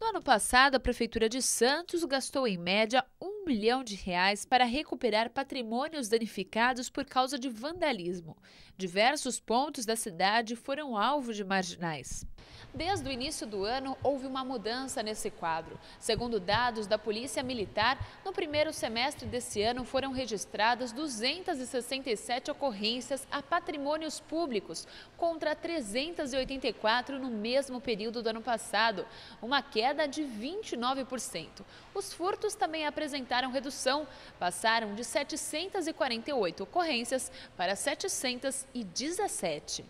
No ano passado, a Prefeitura de Santos gastou em média um milhão de reais para recuperar patrimônios danificados por causa de vandalismo. Diversos pontos da cidade foram alvo de marginais. Desde o início do ano, houve uma mudança nesse quadro. Segundo dados da Polícia Militar, no primeiro semestre desse ano foram registradas 267 ocorrências a patrimônios públicos, contra 384 no mesmo período do ano passado, uma queda queda de 29%. Os furtos também apresentaram redução, passaram de 748 ocorrências para 717.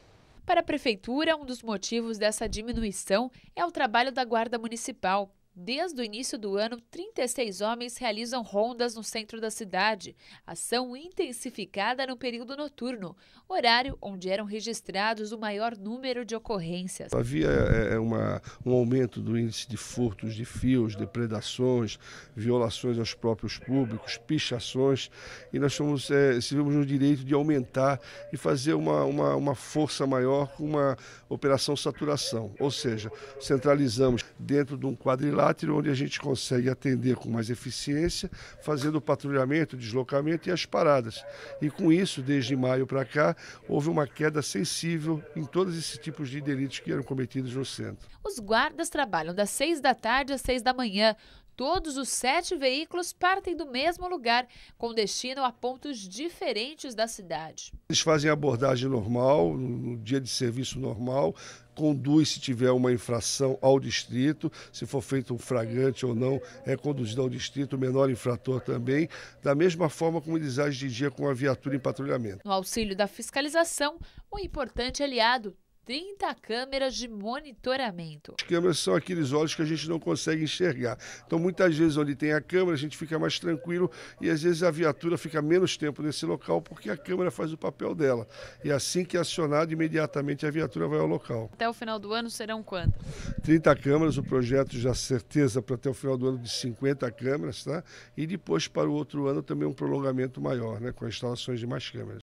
Para a Prefeitura, um dos motivos dessa diminuição é o trabalho da Guarda Municipal, Desde o início do ano, 36 homens realizam rondas no centro da cidade, ação intensificada no período noturno, horário onde eram registrados o maior número de ocorrências. Havia é, é, uma, um aumento do índice de furtos de fios, depredações, violações aos próprios públicos, pichações, e nós fomos, é, tivemos o direito de aumentar e fazer uma, uma, uma força maior com uma operação saturação, ou seja, centralizamos dentro de um quadrilátero onde a gente consegue atender com mais eficiência, fazendo o patrulhamento, o deslocamento e as paradas. E com isso, desde maio para cá, houve uma queda sensível em todos esses tipos de delitos que eram cometidos no centro. Os guardas trabalham das seis da tarde às seis da manhã, Todos os sete veículos partem do mesmo lugar, com destino a pontos diferentes da cidade. Eles fazem abordagem normal, no dia de serviço normal, conduz se tiver uma infração ao distrito, se for feito um fragante ou não, é conduzido ao distrito, o menor infrator também, da mesma forma como eles agem de dia com a viatura em patrulhamento. No auxílio da fiscalização, um importante aliado 30 câmeras de monitoramento. As câmeras são aqueles olhos que a gente não consegue enxergar. Então, muitas vezes, onde tem a câmera, a gente fica mais tranquilo e, às vezes, a viatura fica menos tempo nesse local porque a câmera faz o papel dela. E, assim que é acionada, imediatamente a viatura vai ao local. Até o final do ano serão quantas? 30 câmeras. O projeto já certeza para até o final do ano de 50 câmeras, tá? E depois, para o outro ano, também um prolongamento maior, né? com instalações de mais câmeras.